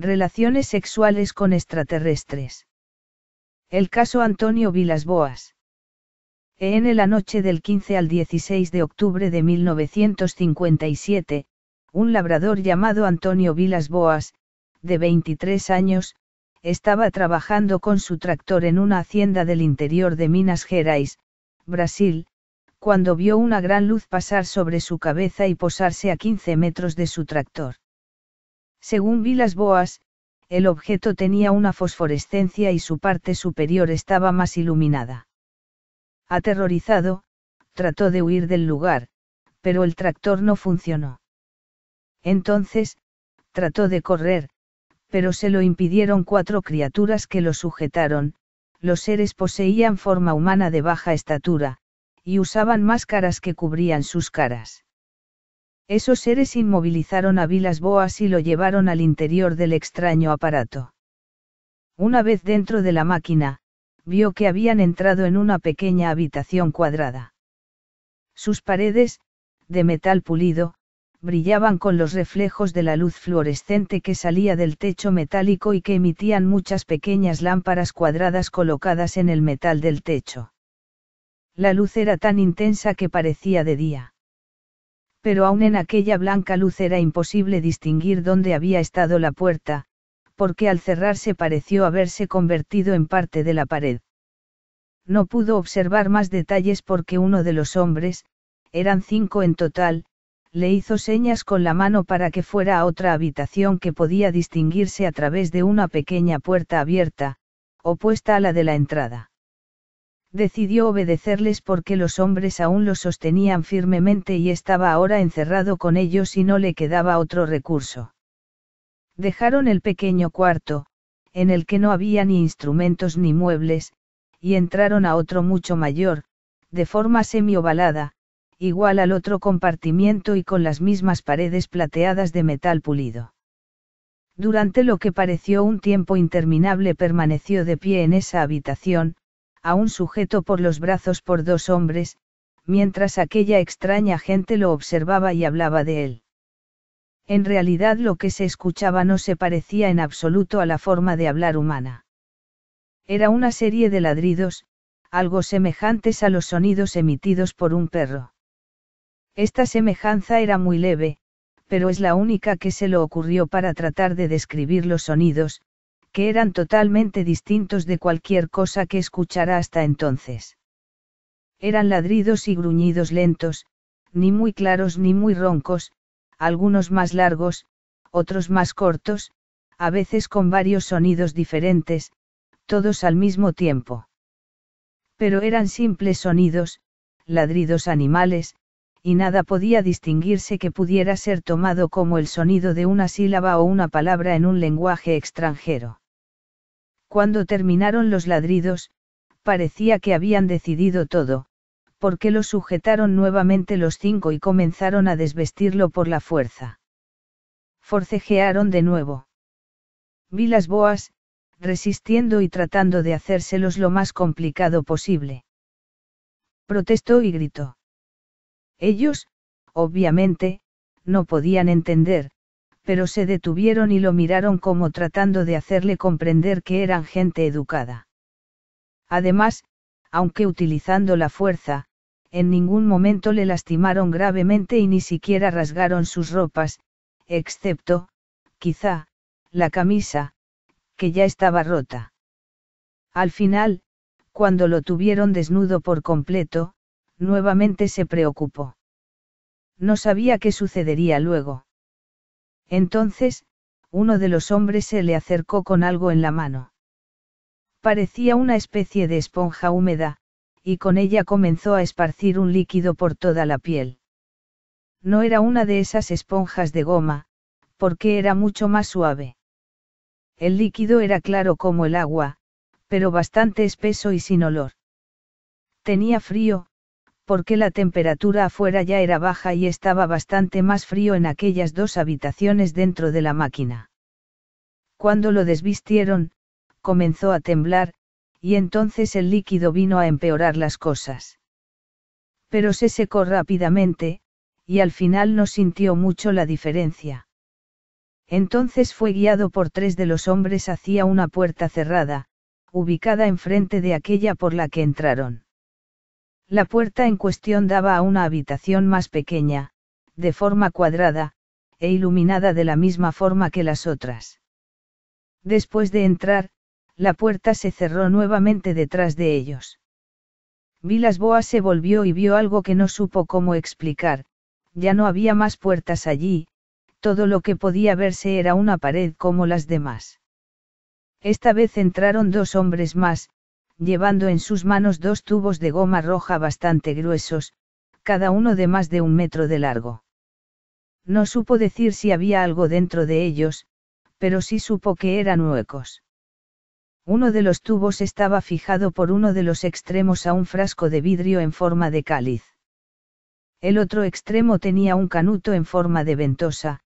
Relaciones sexuales con extraterrestres. El caso Antonio Vilas Boas. En la noche del 15 al 16 de octubre de 1957, un labrador llamado Antonio Vilas Boas, de 23 años, estaba trabajando con su tractor en una hacienda del interior de Minas Gerais, Brasil, cuando vio una gran luz pasar sobre su cabeza y posarse a 15 metros de su tractor. Según vi las boas, el objeto tenía una fosforescencia y su parte superior estaba más iluminada. Aterrorizado, trató de huir del lugar, pero el tractor no funcionó. Entonces, trató de correr, pero se lo impidieron cuatro criaturas que lo sujetaron, los seres poseían forma humana de baja estatura, y usaban máscaras que cubrían sus caras. Esos seres inmovilizaron a Vilas Boas y lo llevaron al interior del extraño aparato. Una vez dentro de la máquina, vio que habían entrado en una pequeña habitación cuadrada. Sus paredes, de metal pulido, brillaban con los reflejos de la luz fluorescente que salía del techo metálico y que emitían muchas pequeñas lámparas cuadradas colocadas en el metal del techo. La luz era tan intensa que parecía de día pero aún en aquella blanca luz era imposible distinguir dónde había estado la puerta, porque al cerrarse pareció haberse convertido en parte de la pared. No pudo observar más detalles porque uno de los hombres, eran cinco en total, le hizo señas con la mano para que fuera a otra habitación que podía distinguirse a través de una pequeña puerta abierta, opuesta a la de la entrada decidió obedecerles porque los hombres aún lo sostenían firmemente y estaba ahora encerrado con ellos y no le quedaba otro recurso. Dejaron el pequeño cuarto, en el que no había ni instrumentos ni muebles, y entraron a otro mucho mayor, de forma semiovalada, igual al otro compartimiento y con las mismas paredes plateadas de metal pulido. Durante lo que pareció un tiempo interminable permaneció de pie en esa habitación, a un sujeto por los brazos por dos hombres, mientras aquella extraña gente lo observaba y hablaba de él. En realidad lo que se escuchaba no se parecía en absoluto a la forma de hablar humana. Era una serie de ladridos, algo semejantes a los sonidos emitidos por un perro. Esta semejanza era muy leve, pero es la única que se le ocurrió para tratar de describir los sonidos, que eran totalmente distintos de cualquier cosa que escuchara hasta entonces. Eran ladridos y gruñidos lentos, ni muy claros ni muy roncos, algunos más largos, otros más cortos, a veces con varios sonidos diferentes, todos al mismo tiempo. Pero eran simples sonidos, ladridos animales, y nada podía distinguirse que pudiera ser tomado como el sonido de una sílaba o una palabra en un lenguaje extranjero. Cuando terminaron los ladridos, parecía que habían decidido todo, porque lo sujetaron nuevamente los cinco y comenzaron a desvestirlo por la fuerza. Forcejearon de nuevo. Vi las boas, resistiendo y tratando de hacérselos lo más complicado posible. Protestó y gritó. Ellos, obviamente, no podían entender, pero se detuvieron y lo miraron como tratando de hacerle comprender que eran gente educada. Además, aunque utilizando la fuerza, en ningún momento le lastimaron gravemente y ni siquiera rasgaron sus ropas, excepto, quizá, la camisa, que ya estaba rota. Al final, cuando lo tuvieron desnudo por completo, nuevamente se preocupó. No sabía qué sucedería luego. Entonces, uno de los hombres se le acercó con algo en la mano. Parecía una especie de esponja húmeda, y con ella comenzó a esparcir un líquido por toda la piel. No era una de esas esponjas de goma, porque era mucho más suave. El líquido era claro como el agua, pero bastante espeso y sin olor. Tenía frío, porque la temperatura afuera ya era baja y estaba bastante más frío en aquellas dos habitaciones dentro de la máquina. Cuando lo desvistieron, comenzó a temblar, y entonces el líquido vino a empeorar las cosas. Pero se secó rápidamente, y al final no sintió mucho la diferencia. Entonces fue guiado por tres de los hombres hacia una puerta cerrada, ubicada enfrente de aquella por la que entraron. La puerta en cuestión daba a una habitación más pequeña, de forma cuadrada, e iluminada de la misma forma que las otras. Después de entrar, la puerta se cerró nuevamente detrás de ellos. Vilas Boas se volvió y vio algo que no supo cómo explicar, ya no había más puertas allí, todo lo que podía verse era una pared como las demás. Esta vez entraron dos hombres más, llevando en sus manos dos tubos de goma roja bastante gruesos, cada uno de más de un metro de largo. No supo decir si había algo dentro de ellos, pero sí supo que eran huecos. Uno de los tubos estaba fijado por uno de los extremos a un frasco de vidrio en forma de cáliz. El otro extremo tenía un canuto en forma de ventosa,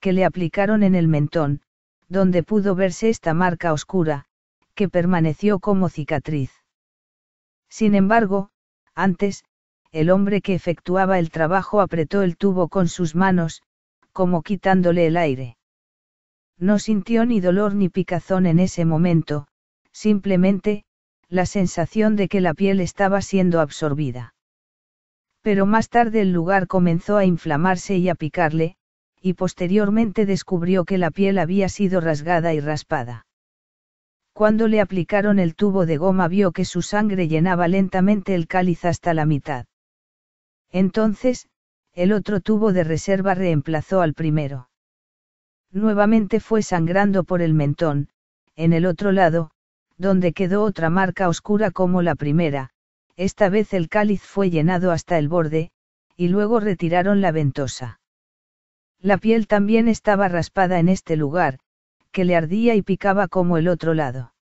que le aplicaron en el mentón, donde pudo verse esta marca oscura, que permaneció como cicatriz. Sin embargo, antes, el hombre que efectuaba el trabajo apretó el tubo con sus manos, como quitándole el aire. No sintió ni dolor ni picazón en ese momento, simplemente, la sensación de que la piel estaba siendo absorbida. Pero más tarde el lugar comenzó a inflamarse y a picarle, y posteriormente descubrió que la piel había sido rasgada y raspada. Cuando le aplicaron el tubo de goma vio que su sangre llenaba lentamente el cáliz hasta la mitad. Entonces, el otro tubo de reserva reemplazó al primero. Nuevamente fue sangrando por el mentón, en el otro lado, donde quedó otra marca oscura como la primera, esta vez el cáliz fue llenado hasta el borde, y luego retiraron la ventosa. La piel también estaba raspada en este lugar, que le ardía y picaba como el otro lado.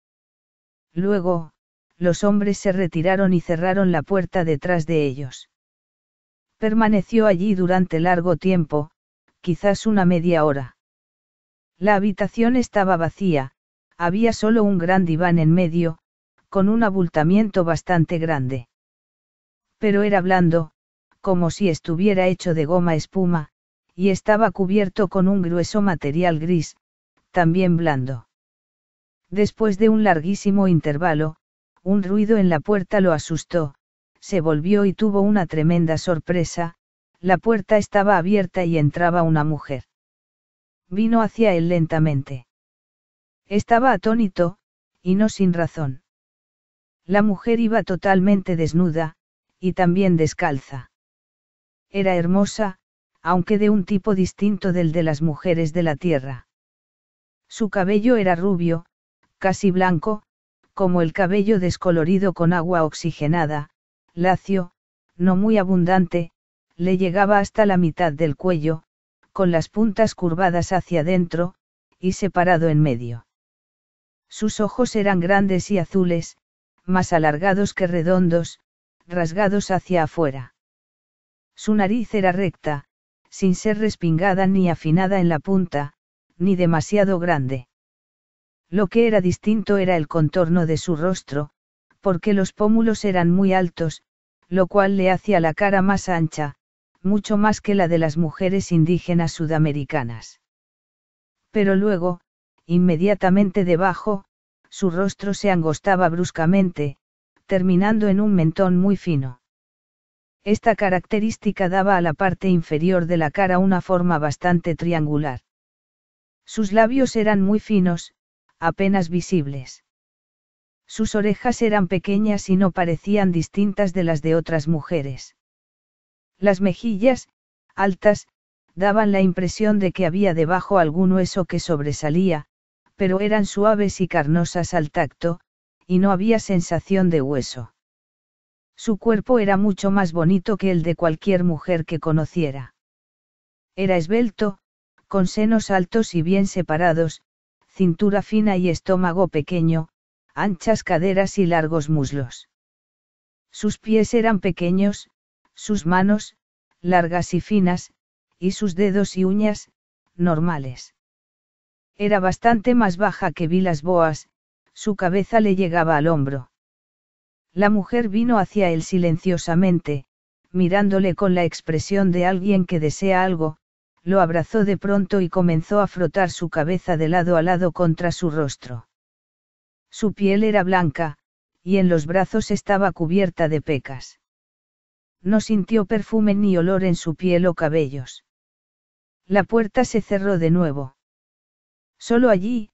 Luego, los hombres se retiraron y cerraron la puerta detrás de ellos. Permaneció allí durante largo tiempo, quizás una media hora. La habitación estaba vacía, había solo un gran diván en medio, con un abultamiento bastante grande. Pero era blando, como si estuviera hecho de goma espuma, y estaba cubierto con un grueso material gris, también blando. Después de un larguísimo intervalo, un ruido en la puerta lo asustó, se volvió y tuvo una tremenda sorpresa, la puerta estaba abierta y entraba una mujer. Vino hacia él lentamente. Estaba atónito, y no sin razón. La mujer iba totalmente desnuda, y también descalza. Era hermosa, aunque de un tipo distinto del de las mujeres de la tierra. Su cabello era rubio, casi blanco, como el cabello descolorido con agua oxigenada, lacio, no muy abundante, le llegaba hasta la mitad del cuello, con las puntas curvadas hacia adentro, y separado en medio. Sus ojos eran grandes y azules, más alargados que redondos, rasgados hacia afuera. Su nariz era recta, sin ser respingada ni afinada en la punta, ni demasiado grande. Lo que era distinto era el contorno de su rostro, porque los pómulos eran muy altos, lo cual le hacía la cara más ancha, mucho más que la de las mujeres indígenas sudamericanas. Pero luego, inmediatamente debajo, su rostro se angostaba bruscamente, terminando en un mentón muy fino. Esta característica daba a la parte inferior de la cara una forma bastante triangular. Sus labios eran muy finos, apenas visibles. Sus orejas eran pequeñas y no parecían distintas de las de otras mujeres. Las mejillas, altas, daban la impresión de que había debajo algún hueso que sobresalía, pero eran suaves y carnosas al tacto, y no había sensación de hueso. Su cuerpo era mucho más bonito que el de cualquier mujer que conociera. Era esbelto, con senos altos y bien separados, cintura fina y estómago pequeño, anchas caderas y largos muslos. Sus pies eran pequeños, sus manos, largas y finas, y sus dedos y uñas, normales. Era bastante más baja que vi las Boas, su cabeza le llegaba al hombro. La mujer vino hacia él silenciosamente, mirándole con la expresión de alguien que desea algo, lo abrazó de pronto y comenzó a frotar su cabeza de lado a lado contra su rostro. Su piel era blanca, y en los brazos estaba cubierta de pecas. No sintió perfume ni olor en su piel o cabellos. La puerta se cerró de nuevo. Solo allí,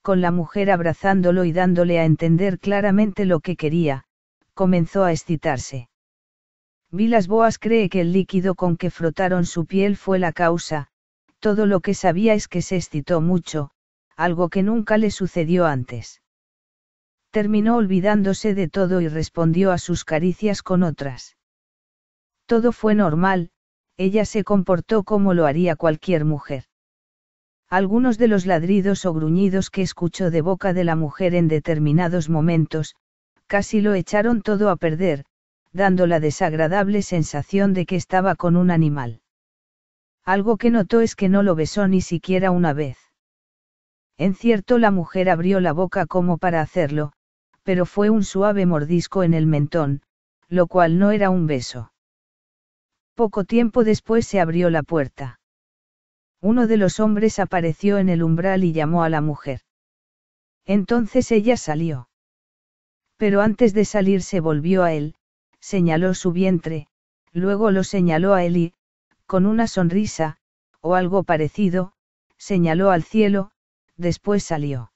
con la mujer abrazándolo y dándole a entender claramente lo que quería, comenzó a excitarse. Vilas Boas cree que el líquido con que frotaron su piel fue la causa, todo lo que sabía es que se excitó mucho, algo que nunca le sucedió antes. Terminó olvidándose de todo y respondió a sus caricias con otras. Todo fue normal, ella se comportó como lo haría cualquier mujer. Algunos de los ladridos o gruñidos que escuchó de boca de la mujer en determinados momentos, casi lo echaron todo a perder, dando la desagradable sensación de que estaba con un animal. Algo que notó es que no lo besó ni siquiera una vez. En cierto la mujer abrió la boca como para hacerlo, pero fue un suave mordisco en el mentón, lo cual no era un beso. Poco tiempo después se abrió la puerta. Uno de los hombres apareció en el umbral y llamó a la mujer. Entonces ella salió. Pero antes de salir se volvió a él, señaló su vientre, luego lo señaló a él con una sonrisa, o algo parecido, señaló al cielo, después salió.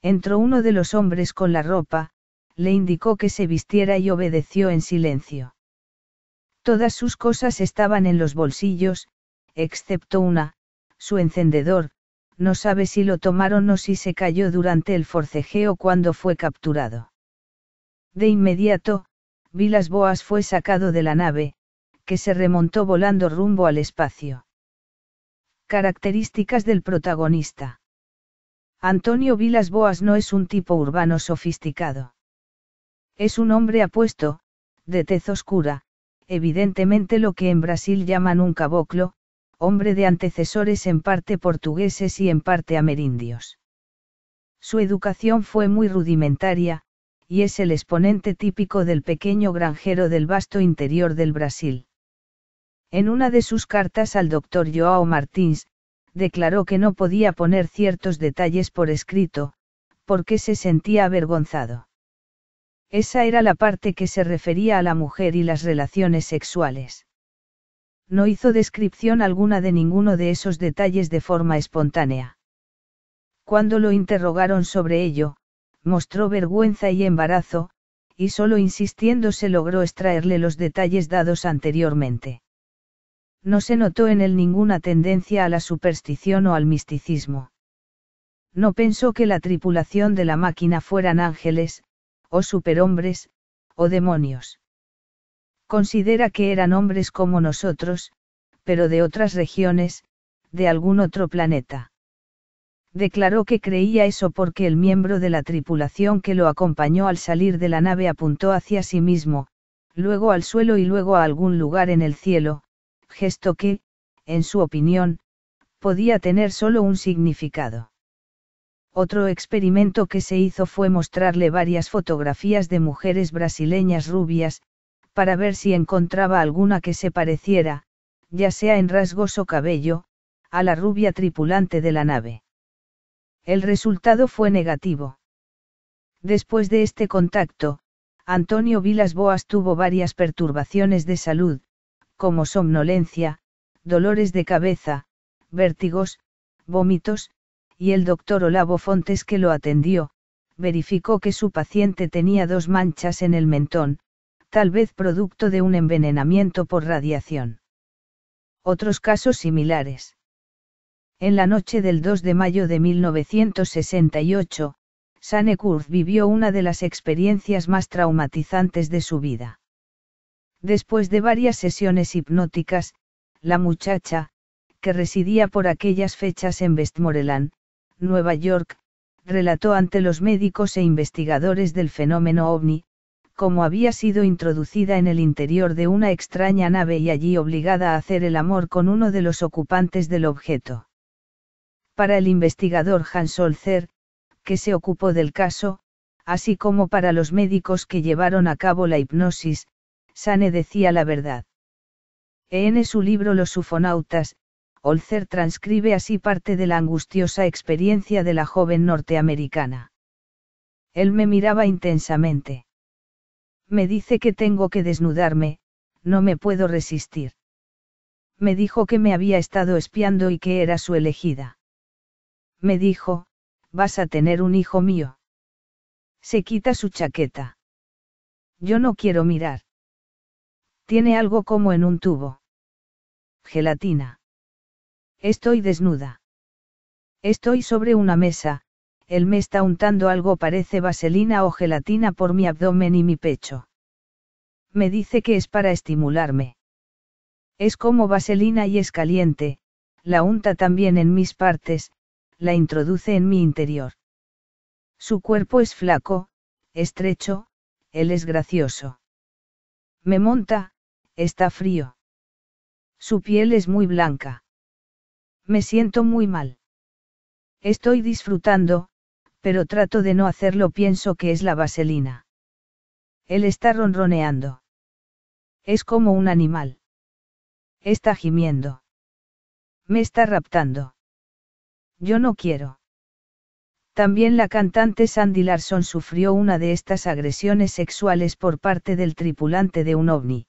Entró uno de los hombres con la ropa, le indicó que se vistiera y obedeció en silencio. Todas sus cosas estaban en los bolsillos, excepto una, su encendedor, no sabe si lo tomaron o si se cayó durante el forcejeo cuando fue capturado. De inmediato, Vilas Boas fue sacado de la nave, que se remontó volando rumbo al espacio. Características del protagonista. Antonio Vilas Boas no es un tipo urbano sofisticado. Es un hombre apuesto, de tez oscura, evidentemente lo que en Brasil llaman un caboclo, hombre de antecesores en parte portugueses y en parte amerindios. Su educación fue muy rudimentaria, y es el exponente típico del pequeño granjero del vasto interior del Brasil. En una de sus cartas al doctor Joao Martins, declaró que no podía poner ciertos detalles por escrito, porque se sentía avergonzado. Esa era la parte que se refería a la mujer y las relaciones sexuales. No hizo descripción alguna de ninguno de esos detalles de forma espontánea. Cuando lo interrogaron sobre ello, mostró vergüenza y embarazo, y solo insistiendo se logró extraerle los detalles dados anteriormente. No se notó en él ninguna tendencia a la superstición o al misticismo. No pensó que la tripulación de la máquina fueran ángeles, o superhombres, o demonios. Considera que eran hombres como nosotros, pero de otras regiones, de algún otro planeta declaró que creía eso porque el miembro de la tripulación que lo acompañó al salir de la nave apuntó hacia sí mismo, luego al suelo y luego a algún lugar en el cielo, gesto que, en su opinión, podía tener solo un significado. Otro experimento que se hizo fue mostrarle varias fotografías de mujeres brasileñas rubias, para ver si encontraba alguna que se pareciera, ya sea en rasgos o cabello, a la rubia tripulante de la nave. El resultado fue negativo. Después de este contacto, Antonio Vilas Boas tuvo varias perturbaciones de salud, como somnolencia, dolores de cabeza, vértigos, vómitos, y el doctor Olavo Fontes que lo atendió, verificó que su paciente tenía dos manchas en el mentón, tal vez producto de un envenenamiento por radiación. Otros casos similares. En la noche del 2 de mayo de 1968, Sanecourt vivió una de las experiencias más traumatizantes de su vida. Después de varias sesiones hipnóticas, la muchacha, que residía por aquellas fechas en Westmoreland, Nueva York, relató ante los médicos e investigadores del fenómeno ovni, cómo había sido introducida en el interior de una extraña nave y allí obligada a hacer el amor con uno de los ocupantes del objeto para el investigador Hans Olzer, que se ocupó del caso, así como para los médicos que llevaron a cabo la hipnosis, Sane decía la verdad. En su libro Los ufonautas, Olzer transcribe así parte de la angustiosa experiencia de la joven norteamericana. Él me miraba intensamente. Me dice que tengo que desnudarme, no me puedo resistir. Me dijo que me había estado espiando y que era su elegida me dijo, vas a tener un hijo mío. Se quita su chaqueta. Yo no quiero mirar. Tiene algo como en un tubo. Gelatina. Estoy desnuda. Estoy sobre una mesa, él me está untando algo parece vaselina o gelatina por mi abdomen y mi pecho. Me dice que es para estimularme. Es como vaselina y es caliente, la unta también en mis partes, la introduce en mi interior. Su cuerpo es flaco, estrecho, él es gracioso. Me monta, está frío. Su piel es muy blanca. Me siento muy mal. Estoy disfrutando, pero trato de no hacerlo, pienso que es la vaselina. Él está ronroneando. Es como un animal. Está gimiendo. Me está raptando. Yo no quiero. También la cantante Sandy Larson sufrió una de estas agresiones sexuales por parte del tripulante de un ovni.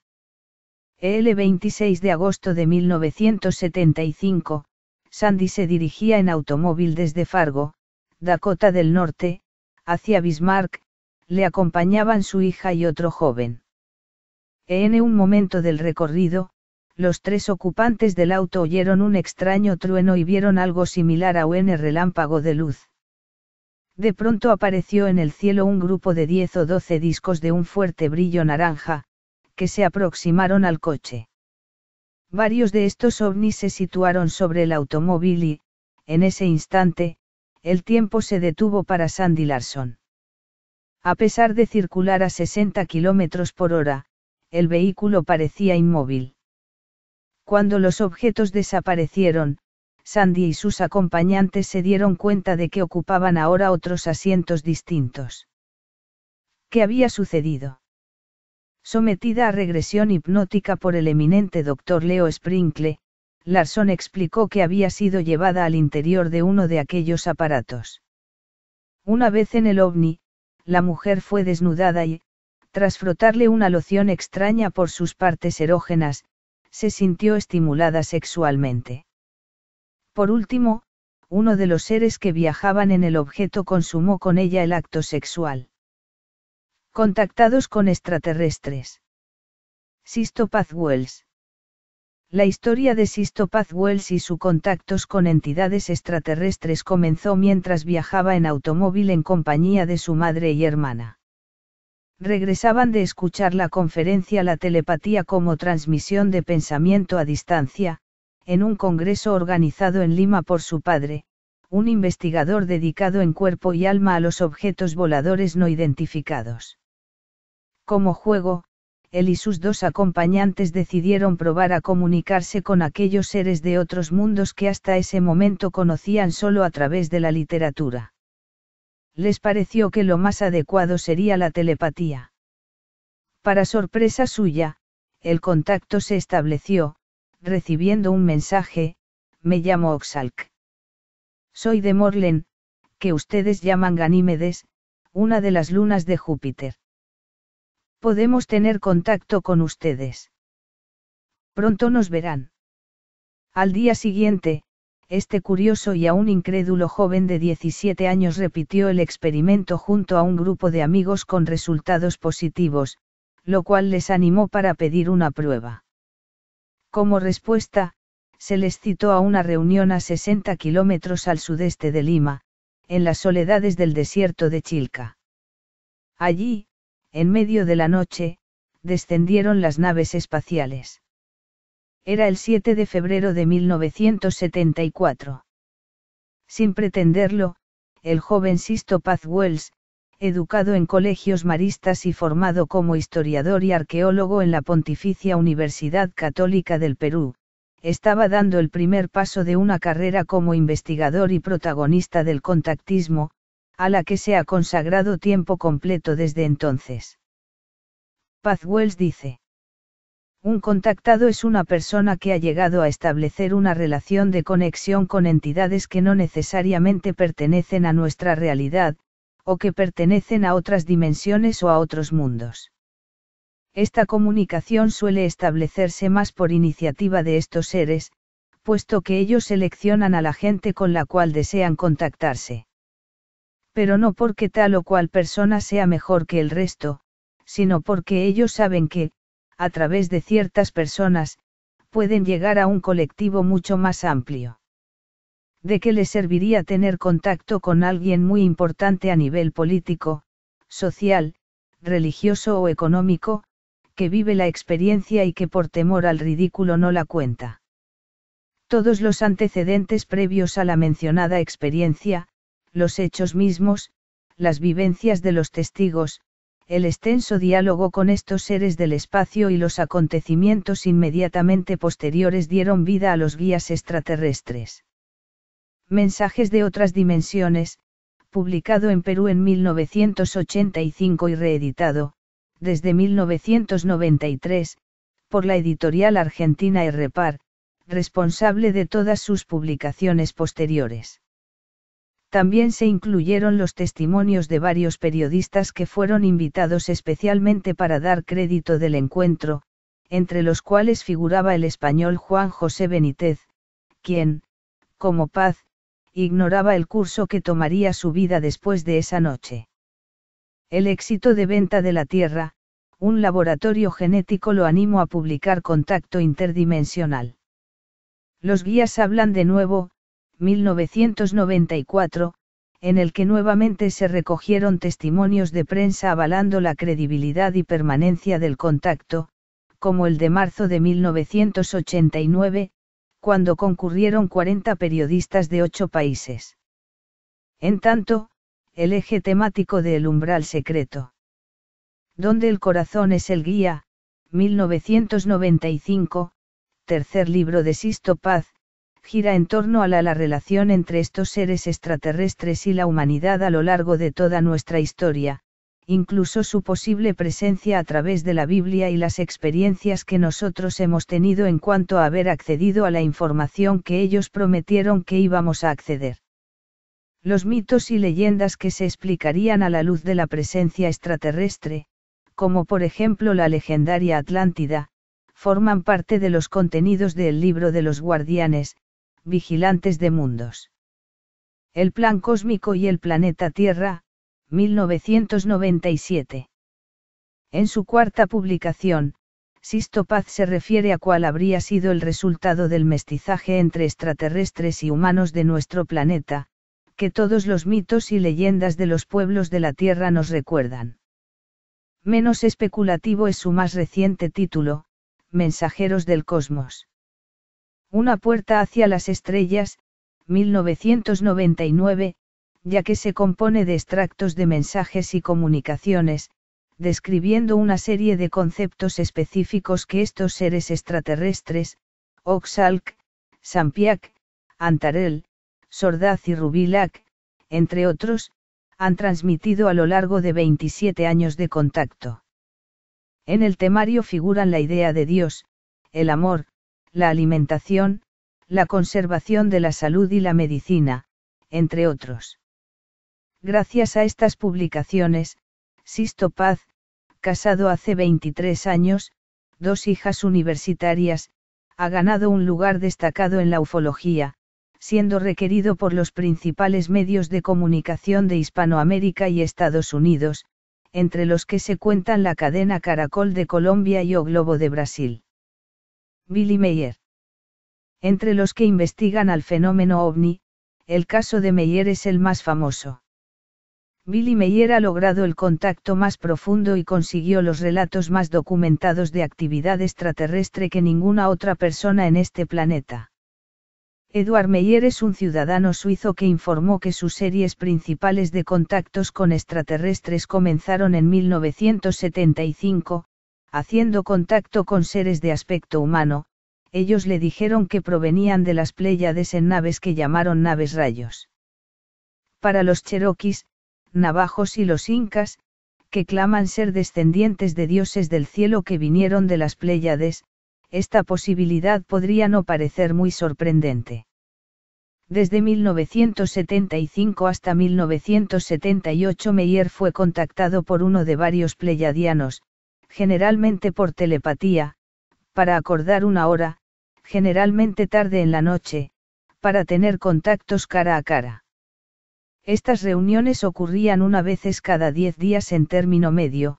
El 26 de agosto de 1975, Sandy se dirigía en automóvil desde Fargo, Dakota del Norte, hacia Bismarck, le acompañaban su hija y otro joven. En un momento del recorrido, los tres ocupantes del auto oyeron un extraño trueno y vieron algo similar a un relámpago de luz. De pronto apareció en el cielo un grupo de diez o doce discos de un fuerte brillo naranja, que se aproximaron al coche. Varios de estos ovnis se situaron sobre el automóvil y, en ese instante, el tiempo se detuvo para Sandy Larson. A pesar de circular a 60 kilómetros por hora, el vehículo parecía inmóvil. Cuando los objetos desaparecieron, Sandy y sus acompañantes se dieron cuenta de que ocupaban ahora otros asientos distintos. ¿Qué había sucedido? Sometida a regresión hipnótica por el eminente doctor Leo Sprinkle, Larson explicó que había sido llevada al interior de uno de aquellos aparatos. Una vez en el ovni, la mujer fue desnudada y, tras frotarle una loción extraña por sus partes erógenas, se sintió estimulada sexualmente. Por último, uno de los seres que viajaban en el objeto consumó con ella el acto sexual. Contactados con extraterrestres. Sisto Paz Wells. La historia de Sisto Paz Wells y sus contactos con entidades extraterrestres comenzó mientras viajaba en automóvil en compañía de su madre y hermana regresaban de escuchar la conferencia La telepatía como transmisión de pensamiento a distancia, en un congreso organizado en Lima por su padre, un investigador dedicado en cuerpo y alma a los objetos voladores no identificados. Como juego, él y sus dos acompañantes decidieron probar a comunicarse con aquellos seres de otros mundos que hasta ese momento conocían solo a través de la literatura les pareció que lo más adecuado sería la telepatía. Para sorpresa suya, el contacto se estableció, recibiendo un mensaje, me llamo Oxalk. Soy de Morlen, que ustedes llaman Ganímedes, una de las lunas de Júpiter. Podemos tener contacto con ustedes. Pronto nos verán. Al día siguiente, este curioso y aún incrédulo joven de 17 años repitió el experimento junto a un grupo de amigos con resultados positivos, lo cual les animó para pedir una prueba. Como respuesta, se les citó a una reunión a 60 kilómetros al sudeste de Lima, en las soledades del desierto de Chilca. Allí, en medio de la noche, descendieron las naves espaciales. Era el 7 de febrero de 1974. Sin pretenderlo, el joven Sisto Paz Wells, educado en colegios maristas y formado como historiador y arqueólogo en la Pontificia Universidad Católica del Perú, estaba dando el primer paso de una carrera como investigador y protagonista del contactismo, a la que se ha consagrado tiempo completo desde entonces. Paz Wells dice. Un contactado es una persona que ha llegado a establecer una relación de conexión con entidades que no necesariamente pertenecen a nuestra realidad, o que pertenecen a otras dimensiones o a otros mundos. Esta comunicación suele establecerse más por iniciativa de estos seres, puesto que ellos seleccionan a la gente con la cual desean contactarse. Pero no porque tal o cual persona sea mejor que el resto, sino porque ellos saben que, a través de ciertas personas, pueden llegar a un colectivo mucho más amplio. ¿De qué le serviría tener contacto con alguien muy importante a nivel político, social, religioso o económico, que vive la experiencia y que por temor al ridículo no la cuenta? Todos los antecedentes previos a la mencionada experiencia, los hechos mismos, las vivencias de los testigos, el extenso diálogo con estos seres del espacio y los acontecimientos inmediatamente posteriores dieron vida a los guías extraterrestres. Mensajes de otras dimensiones, publicado en Perú en 1985 y reeditado, desde 1993, por la editorial argentina Repar, responsable de todas sus publicaciones posteriores. También se incluyeron los testimonios de varios periodistas que fueron invitados especialmente para dar crédito del encuentro, entre los cuales figuraba el español Juan José Benítez, quien, como paz, ignoraba el curso que tomaría su vida después de esa noche. El éxito de venta de la Tierra, un laboratorio genético lo animó a publicar Contacto Interdimensional. Los guías hablan de nuevo, 1994, en el que nuevamente se recogieron testimonios de prensa avalando la credibilidad y permanencia del contacto, como el de marzo de 1989, cuando concurrieron 40 periodistas de ocho países. En tanto, el eje temático de El umbral secreto. Donde el corazón es el guía, 1995, tercer libro de Sisto Paz, gira en torno a la, relación entre estos seres extraterrestres y la humanidad a lo largo de toda nuestra historia, incluso su posible presencia a través de la Biblia y las experiencias que nosotros hemos tenido en cuanto a haber accedido a la información que ellos prometieron que íbamos a acceder. Los mitos y leyendas que se explicarían a la luz de la presencia extraterrestre, como por ejemplo la legendaria Atlántida, forman parte de los contenidos del libro de los guardianes, Vigilantes de Mundos. El Plan Cósmico y el Planeta Tierra, 1997. En su cuarta publicación, Sisto Paz se refiere a cuál habría sido el resultado del mestizaje entre extraterrestres y humanos de nuestro planeta, que todos los mitos y leyendas de los pueblos de la Tierra nos recuerdan. Menos especulativo es su más reciente título, Mensajeros del Cosmos. Una puerta hacia las estrellas, 1999, ya que se compone de extractos de mensajes y comunicaciones, describiendo una serie de conceptos específicos que estos seres extraterrestres, Oxalc, Sampiac, Antarel, Sordaz y Rubilac, entre otros, han transmitido a lo largo de 27 años de contacto. En el temario figuran la idea de Dios, el amor, la alimentación, la conservación de la salud y la medicina, entre otros. Gracias a estas publicaciones, Sisto Paz, casado hace 23 años, dos hijas universitarias, ha ganado un lugar destacado en la ufología, siendo requerido por los principales medios de comunicación de Hispanoamérica y Estados Unidos, entre los que se cuentan la cadena Caracol de Colombia y O Globo de Brasil. Billy Meyer. Entre los que investigan al fenómeno ovni, el caso de Meyer es el más famoso. Billy Meyer ha logrado el contacto más profundo y consiguió los relatos más documentados de actividad extraterrestre que ninguna otra persona en este planeta. Eduard Meyer es un ciudadano suizo que informó que sus series principales de contactos con extraterrestres comenzaron en 1975, haciendo contacto con seres de aspecto humano, ellos le dijeron que provenían de las Pléyades en naves que llamaron naves rayos. Para los cheroquis, navajos y los incas, que claman ser descendientes de dioses del cielo que vinieron de las Pléyades, esta posibilidad podría no parecer muy sorprendente. Desde 1975 hasta 1978 Meyer fue contactado por uno de varios pleyadianos, generalmente por telepatía, para acordar una hora, generalmente tarde en la noche, para tener contactos cara a cara. Estas reuniones ocurrían una vez cada diez días en término medio,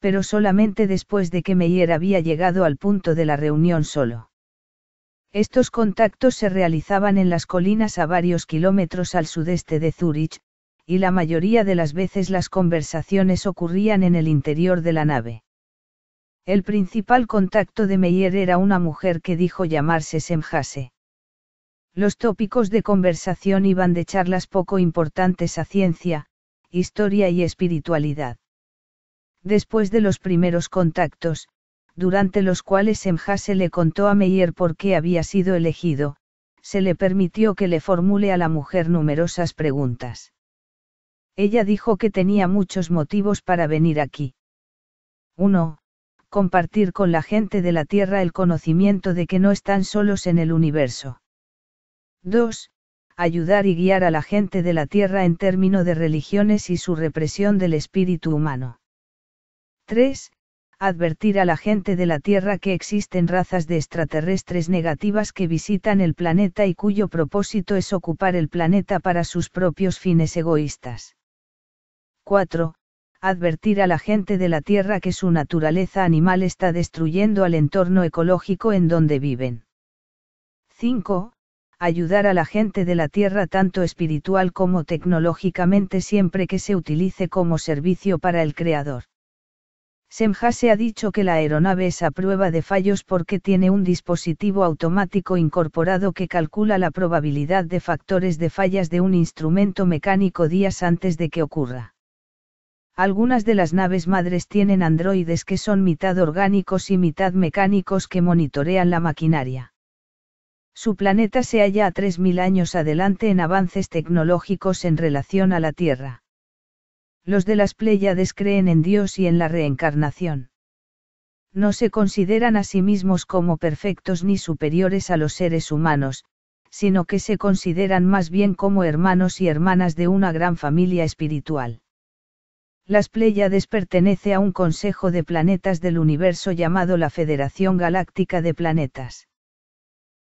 pero solamente después de que Meyer había llegado al punto de la reunión solo. Estos contactos se realizaban en las colinas a varios kilómetros al sudeste de Zúrich, y la mayoría de las veces las conversaciones ocurrían en el interior de la nave. El principal contacto de Meyer era una mujer que dijo llamarse Semjase. Los tópicos de conversación iban de charlas poco importantes a ciencia, historia y espiritualidad. Después de los primeros contactos, durante los cuales Semjase le contó a Meyer por qué había sido elegido, se le permitió que le formule a la mujer numerosas preguntas. Ella dijo que tenía muchos motivos para venir aquí. Uno, compartir con la gente de la Tierra el conocimiento de que no están solos en el universo. 2. Ayudar y guiar a la gente de la Tierra en términos de religiones y su represión del espíritu humano. 3. Advertir a la gente de la Tierra que existen razas de extraterrestres negativas que visitan el planeta y cuyo propósito es ocupar el planeta para sus propios fines egoístas. 4 advertir a la gente de la Tierra que su naturaleza animal está destruyendo al entorno ecológico en donde viven. 5. Ayudar a la gente de la Tierra tanto espiritual como tecnológicamente siempre que se utilice como servicio para el Creador. Semhase ha dicho que la aeronave es a prueba de fallos porque tiene un dispositivo automático incorporado que calcula la probabilidad de factores de fallas de un instrumento mecánico días antes de que ocurra. Algunas de las naves madres tienen androides que son mitad orgánicos y mitad mecánicos que monitorean la maquinaria. Su planeta se halla a 3.000 años adelante en avances tecnológicos en relación a la Tierra. Los de las Pléyades creen en Dios y en la reencarnación. No se consideran a sí mismos como perfectos ni superiores a los seres humanos, sino que se consideran más bien como hermanos y hermanas de una gran familia espiritual. Las Pléyades pertenece a un consejo de planetas del universo llamado la Federación Galáctica de Planetas.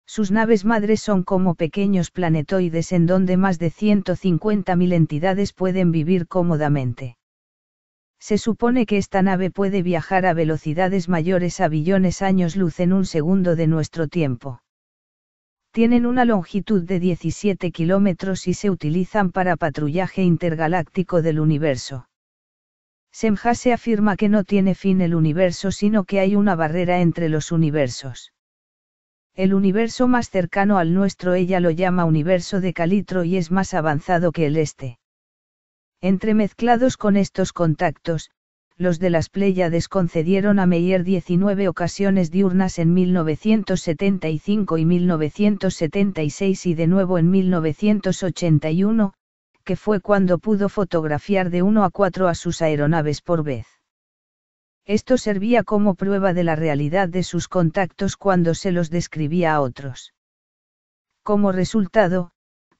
Sus naves madres son como pequeños planetoides en donde más de 150.000 entidades pueden vivir cómodamente. Se supone que esta nave puede viajar a velocidades mayores a billones años luz en un segundo de nuestro tiempo. Tienen una longitud de 17 kilómetros y se utilizan para patrullaje intergaláctico del universo. SE afirma que no tiene fin el universo sino que hay una barrera entre los universos. El universo más cercano al nuestro ella lo llama universo de Calitro y es más avanzado que el este. Entremezclados con estos contactos, los de las Pléyades concedieron a Meyer 19 ocasiones diurnas en 1975 y 1976 y de nuevo en 1981, que fue cuando pudo fotografiar de uno a cuatro a sus aeronaves por vez. Esto servía como prueba de la realidad de sus contactos cuando se los describía a otros. Como resultado,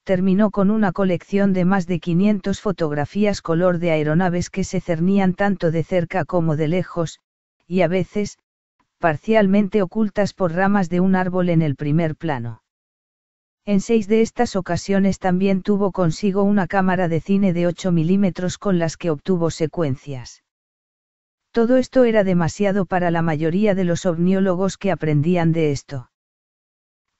terminó con una colección de más de 500 fotografías color de aeronaves que se cernían tanto de cerca como de lejos, y a veces, parcialmente ocultas por ramas de un árbol en el primer plano. En seis de estas ocasiones también tuvo consigo una cámara de cine de 8 milímetros con las que obtuvo secuencias. Todo esto era demasiado para la mayoría de los ovniólogos que aprendían de esto.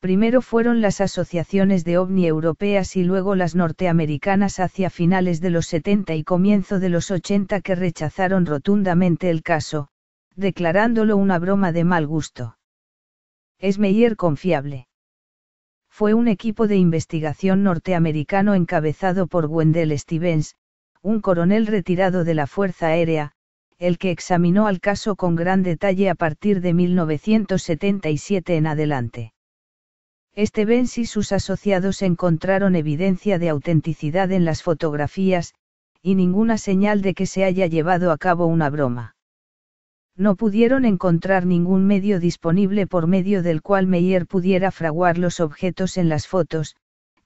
Primero fueron las asociaciones de ovni europeas y luego las norteamericanas hacia finales de los 70 y comienzo de los 80 que rechazaron rotundamente el caso, declarándolo una broma de mal gusto. Es Meyer confiable fue un equipo de investigación norteamericano encabezado por Wendell Stevens, un coronel retirado de la Fuerza Aérea, el que examinó al caso con gran detalle a partir de 1977 en adelante. Stevens y sus asociados encontraron evidencia de autenticidad en las fotografías, y ninguna señal de que se haya llevado a cabo una broma no pudieron encontrar ningún medio disponible por medio del cual Meyer pudiera fraguar los objetos en las fotos,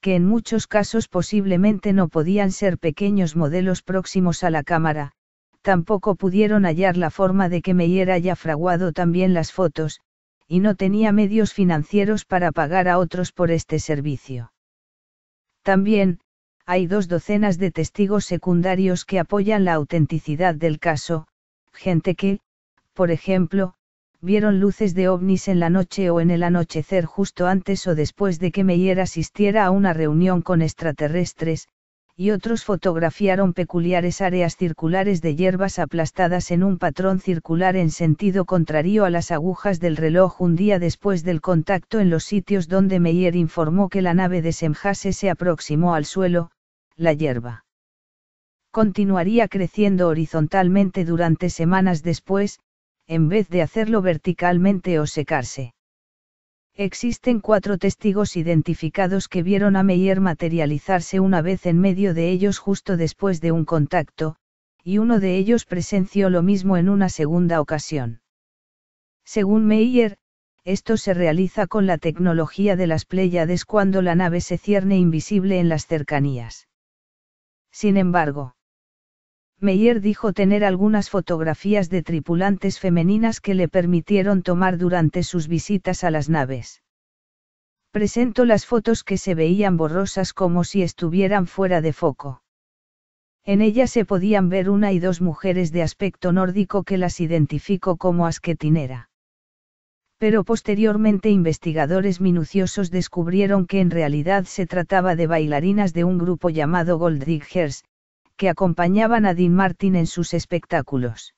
que en muchos casos posiblemente no podían ser pequeños modelos próximos a la cámara, tampoco pudieron hallar la forma de que Meyer haya fraguado también las fotos, y no tenía medios financieros para pagar a otros por este servicio. También, hay dos docenas de testigos secundarios que apoyan la autenticidad del caso, gente que, por ejemplo, vieron luces de ovnis en la noche o en el anochecer justo antes o después de que Meyer asistiera a una reunión con extraterrestres, y otros fotografiaron peculiares áreas circulares de hierbas aplastadas en un patrón circular en sentido contrario a las agujas del reloj un día después del contacto en los sitios donde Meyer informó que la nave de Semjase se aproximó al suelo, la hierba continuaría creciendo horizontalmente durante semanas después, en vez de hacerlo verticalmente o secarse. Existen cuatro testigos identificados que vieron a Meyer materializarse una vez en medio de ellos justo después de un contacto, y uno de ellos presenció lo mismo en una segunda ocasión. Según Meyer, esto se realiza con la tecnología de las Pléyades cuando la nave se cierne invisible en las cercanías. Sin embargo, Meyer dijo tener algunas fotografías de tripulantes femeninas que le permitieron tomar durante sus visitas a las naves. Presento las fotos que se veían borrosas como si estuvieran fuera de foco. En ellas se podían ver una y dos mujeres de aspecto nórdico que las identificó como asquetinera. Pero posteriormente investigadores minuciosos descubrieron que en realidad se trataba de bailarinas de un grupo llamado que acompañaban a Dean Martin en sus espectáculos.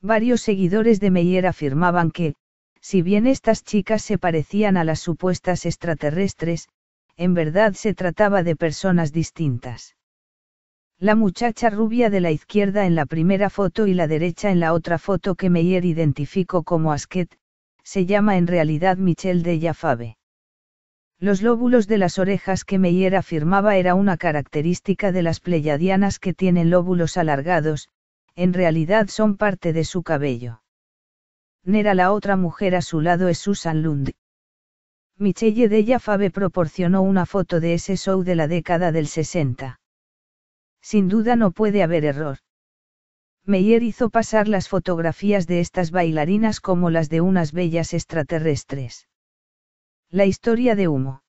Varios seguidores de Meyer afirmaban que, si bien estas chicas se parecían a las supuestas extraterrestres, en verdad se trataba de personas distintas. La muchacha rubia de la izquierda en la primera foto y la derecha en la otra foto que Meyer identificó como Asquet, se llama en realidad Michelle de Jafabe. Los lóbulos de las orejas que Meyer afirmaba era una característica de las pleyadianas que tienen lóbulos alargados, en realidad son parte de su cabello. Nera la otra mujer a su lado es Susan Lund. Michelle Della Fabe proporcionó una foto de ese show de la década del 60. Sin duda no puede haber error. Meyer hizo pasar las fotografías de estas bailarinas como las de unas bellas extraterrestres. La historia de humo.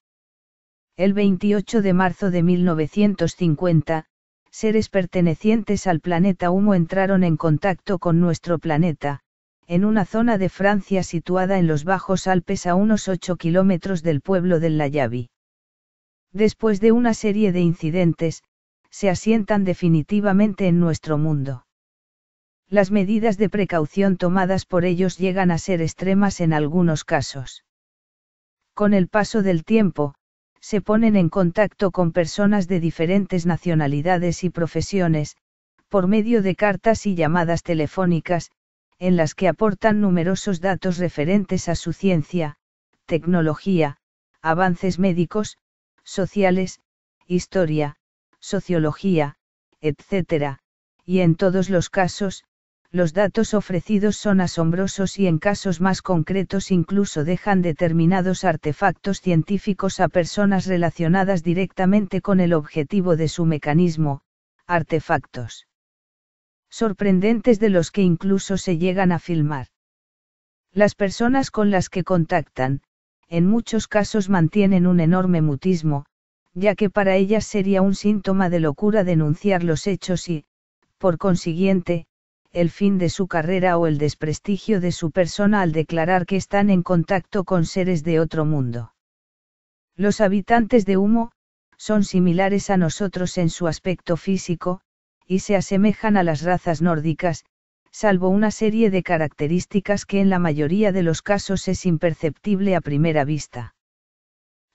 El 28 de marzo de 1950, seres pertenecientes al planeta humo entraron en contacto con nuestro planeta, en una zona de Francia situada en los Bajos Alpes a unos 8 kilómetros del pueblo del Layavi. Después de una serie de incidentes, se asientan definitivamente en nuestro mundo. Las medidas de precaución tomadas por ellos llegan a ser extremas en algunos casos con el paso del tiempo, se ponen en contacto con personas de diferentes nacionalidades y profesiones, por medio de cartas y llamadas telefónicas, en las que aportan numerosos datos referentes a su ciencia, tecnología, avances médicos, sociales, historia, sociología, etc., y en todos los casos, los datos ofrecidos son asombrosos y en casos más concretos incluso dejan determinados artefactos científicos a personas relacionadas directamente con el objetivo de su mecanismo, artefactos sorprendentes de los que incluso se llegan a filmar. Las personas con las que contactan, en muchos casos mantienen un enorme mutismo, ya que para ellas sería un síntoma de locura denunciar los hechos y, por consiguiente, el fin de su carrera o el desprestigio de su persona al declarar que están en contacto con seres de otro mundo. Los habitantes de Humo, son similares a nosotros en su aspecto físico, y se asemejan a las razas nórdicas, salvo una serie de características que en la mayoría de los casos es imperceptible a primera vista.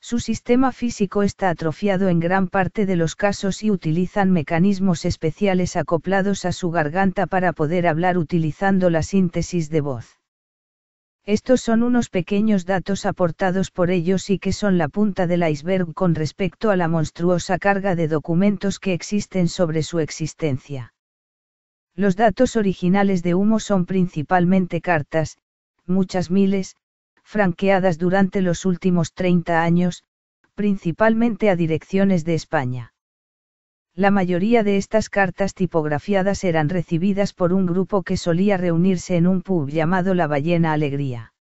Su sistema físico está atrofiado en gran parte de los casos y utilizan mecanismos especiales acoplados a su garganta para poder hablar utilizando la síntesis de voz. Estos son unos pequeños datos aportados por ellos y que son la punta del iceberg con respecto a la monstruosa carga de documentos que existen sobre su existencia. Los datos originales de Humo son principalmente cartas, muchas miles, franqueadas durante los últimos 30 años, principalmente a direcciones de España. La mayoría de estas cartas tipografiadas eran recibidas por un grupo que solía reunirse en un pub llamado La Ballena Alegría.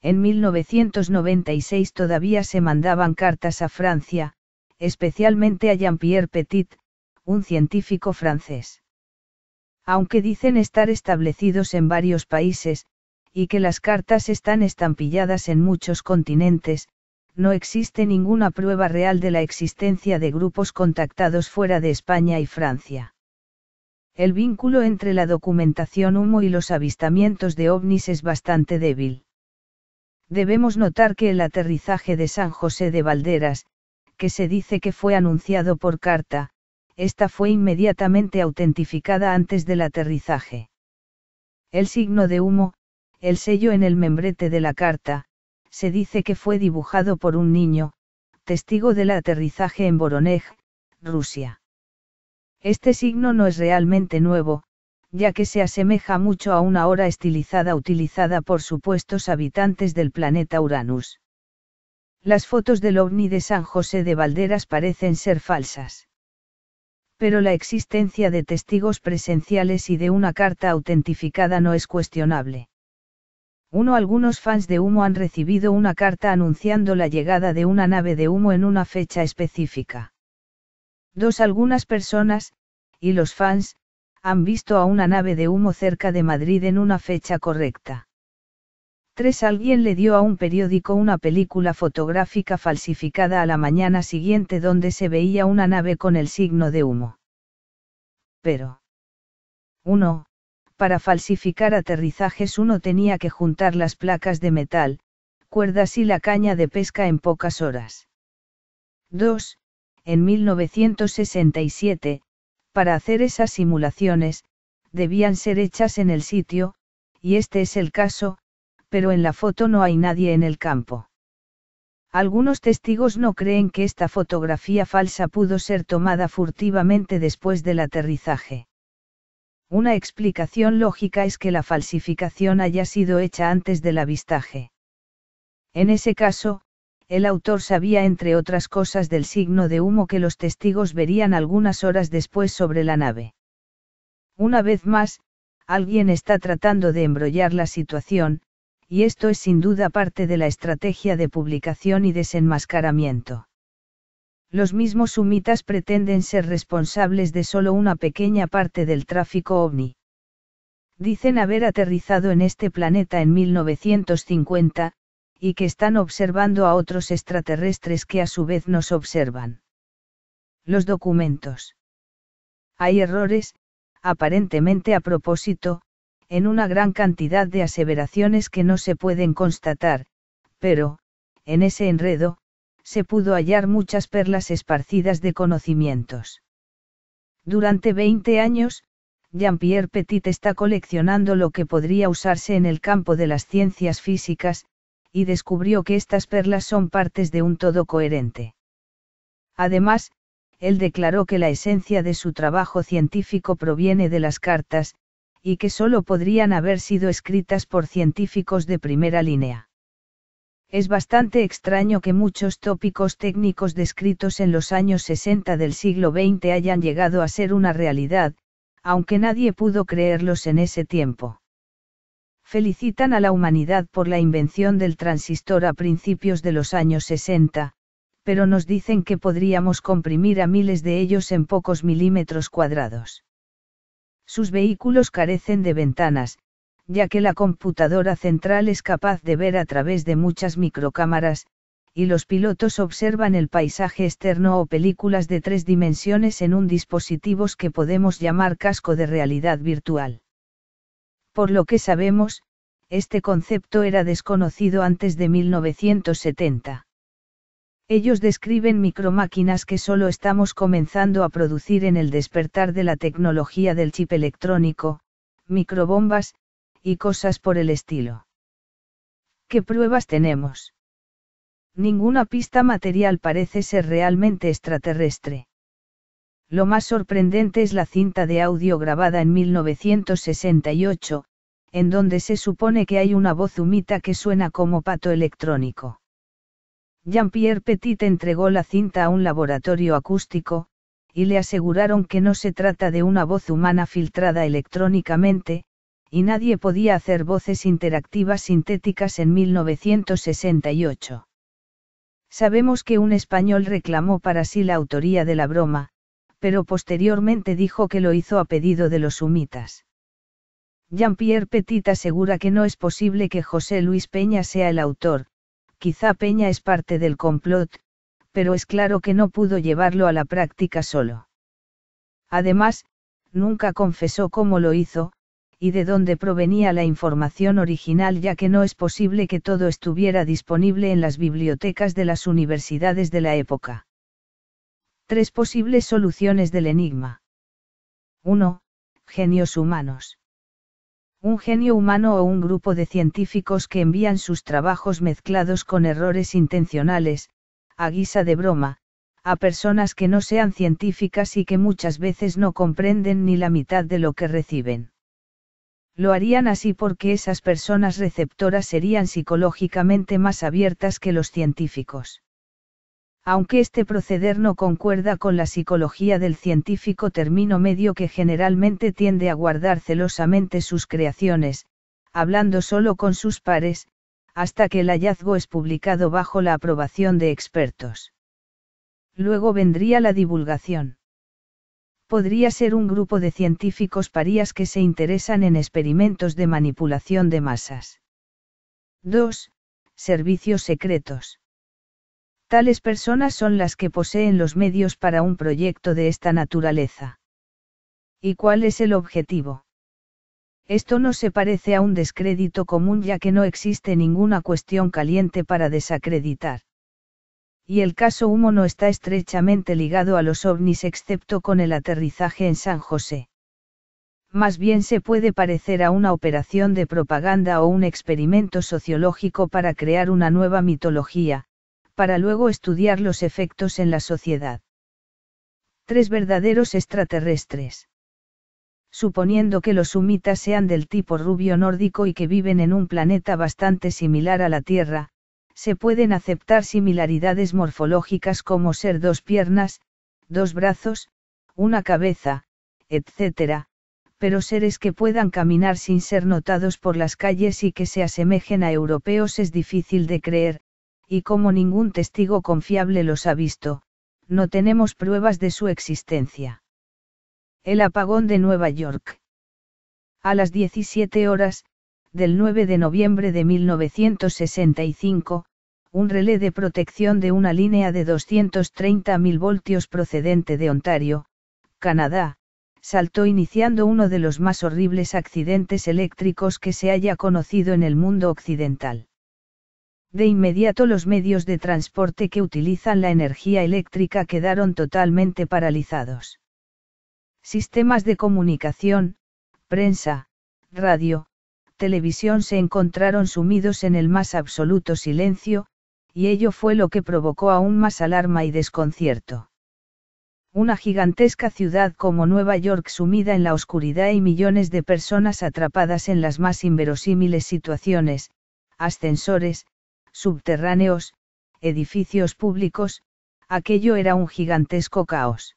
En 1996 todavía se mandaban cartas a Francia, especialmente a Jean-Pierre Petit, un científico francés. Aunque dicen estar establecidos en varios países, y que las cartas están estampilladas en muchos continentes, no existe ninguna prueba real de la existencia de grupos contactados fuera de España y Francia. El vínculo entre la documentación humo y los avistamientos de ovnis es bastante débil. Debemos notar que el aterrizaje de San José de Valderas, que se dice que fue anunciado por carta, esta fue inmediatamente autentificada antes del aterrizaje. El signo de humo, el sello en el membrete de la carta, se dice que fue dibujado por un niño, testigo del aterrizaje en Voronezh, Rusia. Este signo no es realmente nuevo, ya que se asemeja mucho a una hora estilizada utilizada por supuestos habitantes del planeta Uranus. Las fotos del ovni de San José de Valderas parecen ser falsas. Pero la existencia de testigos presenciales y de una carta autentificada no es cuestionable. 1. algunos fans de humo han recibido una carta anunciando la llegada de una nave de humo en una fecha específica. Dos algunas personas, y los fans, han visto a una nave de humo cerca de Madrid en una fecha correcta. 3. Alguien le dio a un periódico una película fotográfica falsificada a la mañana siguiente donde se veía una nave con el signo de humo. Pero. 1 para falsificar aterrizajes uno tenía que juntar las placas de metal, cuerdas y la caña de pesca en pocas horas. 2. En 1967, para hacer esas simulaciones, debían ser hechas en el sitio, y este es el caso, pero en la foto no hay nadie en el campo. Algunos testigos no creen que esta fotografía falsa pudo ser tomada furtivamente después del aterrizaje. Una explicación lógica es que la falsificación haya sido hecha antes del avistaje. En ese caso, el autor sabía entre otras cosas del signo de humo que los testigos verían algunas horas después sobre la nave. Una vez más, alguien está tratando de embrollar la situación, y esto es sin duda parte de la estrategia de publicación y desenmascaramiento los mismos sumitas pretenden ser responsables de solo una pequeña parte del tráfico ovni. Dicen haber aterrizado en este planeta en 1950, y que están observando a otros extraterrestres que a su vez nos observan. Los documentos. Hay errores, aparentemente a propósito, en una gran cantidad de aseveraciones que no se pueden constatar, pero, en ese enredo, se pudo hallar muchas perlas esparcidas de conocimientos. Durante 20 años, Jean-Pierre Petit está coleccionando lo que podría usarse en el campo de las ciencias físicas, y descubrió que estas perlas son partes de un todo coherente. Además, él declaró que la esencia de su trabajo científico proviene de las cartas, y que sólo podrían haber sido escritas por científicos de primera línea. Es bastante extraño que muchos tópicos técnicos descritos en los años 60 del siglo XX hayan llegado a ser una realidad, aunque nadie pudo creerlos en ese tiempo. Felicitan a la humanidad por la invención del transistor a principios de los años 60, pero nos dicen que podríamos comprimir a miles de ellos en pocos milímetros cuadrados. Sus vehículos carecen de ventanas, ya que la computadora central es capaz de ver a través de muchas microcámaras, y los pilotos observan el paisaje externo o películas de tres dimensiones en un dispositivo que podemos llamar casco de realidad virtual. Por lo que sabemos, este concepto era desconocido antes de 1970. Ellos describen micromáquinas que solo estamos comenzando a producir en el despertar de la tecnología del chip electrónico, microbombas, y cosas por el estilo. ¿Qué pruebas tenemos? Ninguna pista material parece ser realmente extraterrestre. Lo más sorprendente es la cinta de audio grabada en 1968, en donde se supone que hay una voz humita que suena como pato electrónico. Jean-Pierre Petit entregó la cinta a un laboratorio acústico, y le aseguraron que no se trata de una voz humana filtrada electrónicamente, y nadie podía hacer voces interactivas sintéticas en 1968. Sabemos que un español reclamó para sí la autoría de la broma, pero posteriormente dijo que lo hizo a pedido de los sumitas. Jean-Pierre Petit asegura que no es posible que José Luis Peña sea el autor, quizá Peña es parte del complot, pero es claro que no pudo llevarlo a la práctica solo. Además, nunca confesó cómo lo hizo, y de dónde provenía la información original ya que no es posible que todo estuviera disponible en las bibliotecas de las universidades de la época. Tres posibles soluciones del enigma. 1. Genios humanos. Un genio humano o un grupo de científicos que envían sus trabajos mezclados con errores intencionales, a guisa de broma, a personas que no sean científicas y que muchas veces no comprenden ni la mitad de lo que reciben lo harían así porque esas personas receptoras serían psicológicamente más abiertas que los científicos. Aunque este proceder no concuerda con la psicología del científico término medio que generalmente tiende a guardar celosamente sus creaciones, hablando solo con sus pares, hasta que el hallazgo es publicado bajo la aprobación de expertos. Luego vendría la divulgación podría ser un grupo de científicos parías que se interesan en experimentos de manipulación de masas. 2. Servicios secretos. Tales personas son las que poseen los medios para un proyecto de esta naturaleza. ¿Y cuál es el objetivo? Esto no se parece a un descrédito común ya que no existe ninguna cuestión caliente para desacreditar y el caso Humo no está estrechamente ligado a los ovnis excepto con el aterrizaje en San José. Más bien se puede parecer a una operación de propaganda o un experimento sociológico para crear una nueva mitología, para luego estudiar los efectos en la sociedad. Tres verdaderos extraterrestres. Suponiendo que los humitas sean del tipo rubio nórdico y que viven en un planeta bastante similar a la Tierra, se pueden aceptar similaridades morfológicas como ser dos piernas, dos brazos, una cabeza, etc., pero seres que puedan caminar sin ser notados por las calles y que se asemejen a europeos es difícil de creer, y como ningún testigo confiable los ha visto, no tenemos pruebas de su existencia. El apagón de Nueva York. A las 17 horas, del 9 de noviembre de 1965, un relé de protección de una línea de 230.000 voltios procedente de Ontario, Canadá, saltó iniciando uno de los más horribles accidentes eléctricos que se haya conocido en el mundo occidental. De inmediato los medios de transporte que utilizan la energía eléctrica quedaron totalmente paralizados. Sistemas de comunicación, prensa, radio, televisión se encontraron sumidos en el más absoluto silencio, y ello fue lo que provocó aún más alarma y desconcierto. Una gigantesca ciudad como Nueva York sumida en la oscuridad y millones de personas atrapadas en las más inverosímiles situaciones, ascensores, subterráneos, edificios públicos, aquello era un gigantesco caos.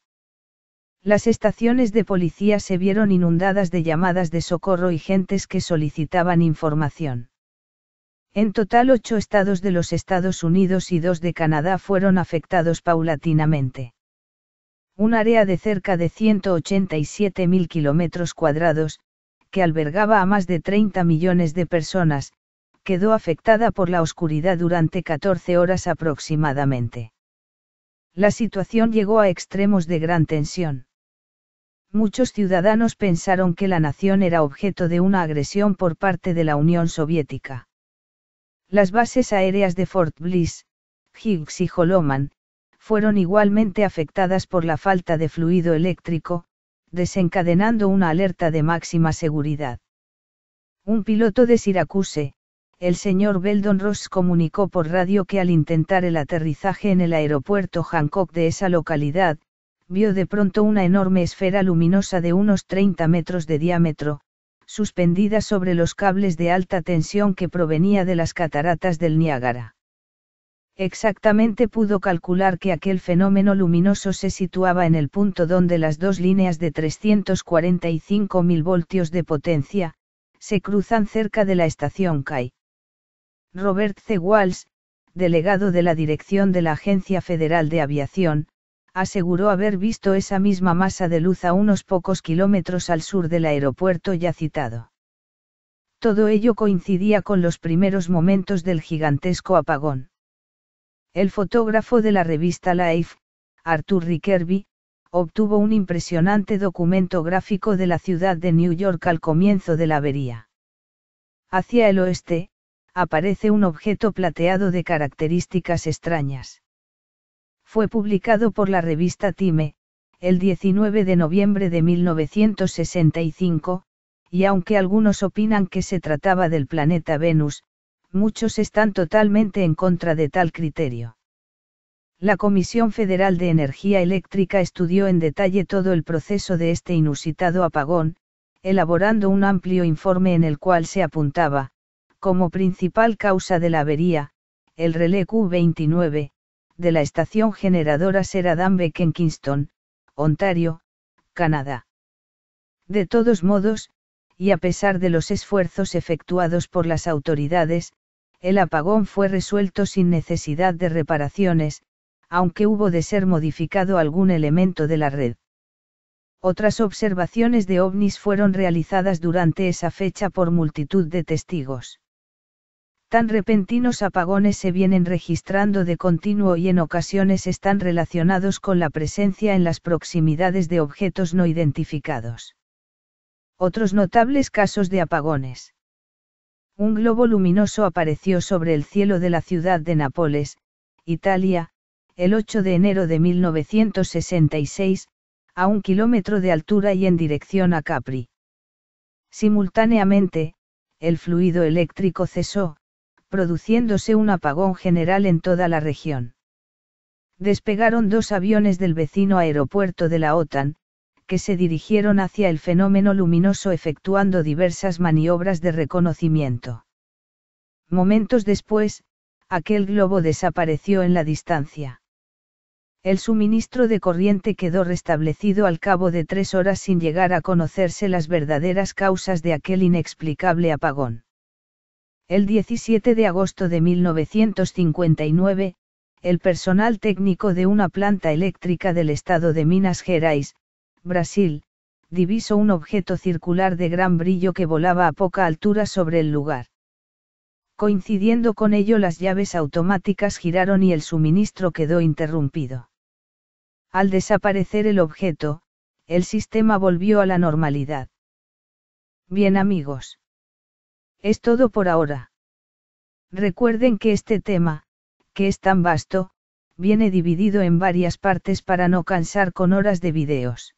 Las estaciones de policía se vieron inundadas de llamadas de socorro y gentes que solicitaban información. En total ocho estados de los Estados Unidos y dos de Canadá fueron afectados paulatinamente. Un área de cerca de 187.000 kilómetros cuadrados, que albergaba a más de 30 millones de personas, quedó afectada por la oscuridad durante 14 horas aproximadamente. La situación llegó a extremos de gran tensión muchos ciudadanos pensaron que la nación era objeto de una agresión por parte de la Unión Soviética. Las bases aéreas de Fort Bliss, Higgs y Holoman, fueron igualmente afectadas por la falta de fluido eléctrico, desencadenando una alerta de máxima seguridad. Un piloto de Siracuse, el señor Beldon Ross comunicó por radio que al intentar el aterrizaje en el aeropuerto Hancock de esa localidad, vio de pronto una enorme esfera luminosa de unos 30 metros de diámetro, suspendida sobre los cables de alta tensión que provenía de las cataratas del Niágara. Exactamente pudo calcular que aquel fenómeno luminoso se situaba en el punto donde las dos líneas de 345.000 voltios de potencia, se cruzan cerca de la estación CAI. Robert C. Walsh, delegado de la dirección de la Agencia Federal de Aviación, aseguró haber visto esa misma masa de luz a unos pocos kilómetros al sur del aeropuerto ya citado. Todo ello coincidía con los primeros momentos del gigantesco apagón. El fotógrafo de la revista Life, Arthur Rickerby, obtuvo un impresionante documento gráfico de la ciudad de New York al comienzo de la avería. Hacia el oeste, aparece un objeto plateado de características extrañas fue publicado por la revista Time, el 19 de noviembre de 1965, y aunque algunos opinan que se trataba del planeta Venus, muchos están totalmente en contra de tal criterio. La Comisión Federal de Energía Eléctrica estudió en detalle todo el proceso de este inusitado apagón, elaborando un amplio informe en el cual se apuntaba, como principal causa de la avería, el relé Q-29, de la estación generadora será en Kingston, Ontario, Canadá. De todos modos, y a pesar de los esfuerzos efectuados por las autoridades, el apagón fue resuelto sin necesidad de reparaciones, aunque hubo de ser modificado algún elemento de la red. Otras observaciones de ovnis fueron realizadas durante esa fecha por multitud de testigos. Tan repentinos apagones se vienen registrando de continuo y en ocasiones están relacionados con la presencia en las proximidades de objetos no identificados. Otros notables casos de apagones. Un globo luminoso apareció sobre el cielo de la ciudad de Nápoles, Italia, el 8 de enero de 1966, a un kilómetro de altura y en dirección a Capri. Simultáneamente, el fluido eléctrico cesó, produciéndose un apagón general en toda la región. Despegaron dos aviones del vecino aeropuerto de la OTAN, que se dirigieron hacia el fenómeno luminoso efectuando diversas maniobras de reconocimiento. Momentos después, aquel globo desapareció en la distancia. El suministro de corriente quedó restablecido al cabo de tres horas sin llegar a conocerse las verdaderas causas de aquel inexplicable apagón. El 17 de agosto de 1959, el personal técnico de una planta eléctrica del estado de Minas Gerais, Brasil, divisó un objeto circular de gran brillo que volaba a poca altura sobre el lugar. Coincidiendo con ello las llaves automáticas giraron y el suministro quedó interrumpido. Al desaparecer el objeto, el sistema volvió a la normalidad. Bien amigos. Es todo por ahora. Recuerden que este tema, que es tan vasto, viene dividido en varias partes para no cansar con horas de videos.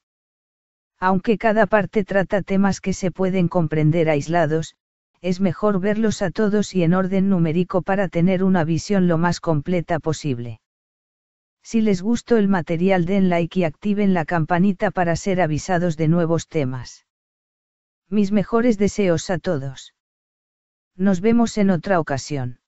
Aunque cada parte trata temas que se pueden comprender aislados, es mejor verlos a todos y en orden numérico para tener una visión lo más completa posible. Si les gustó el material den like y activen la campanita para ser avisados de nuevos temas. Mis mejores deseos a todos. Nos vemos en otra ocasión.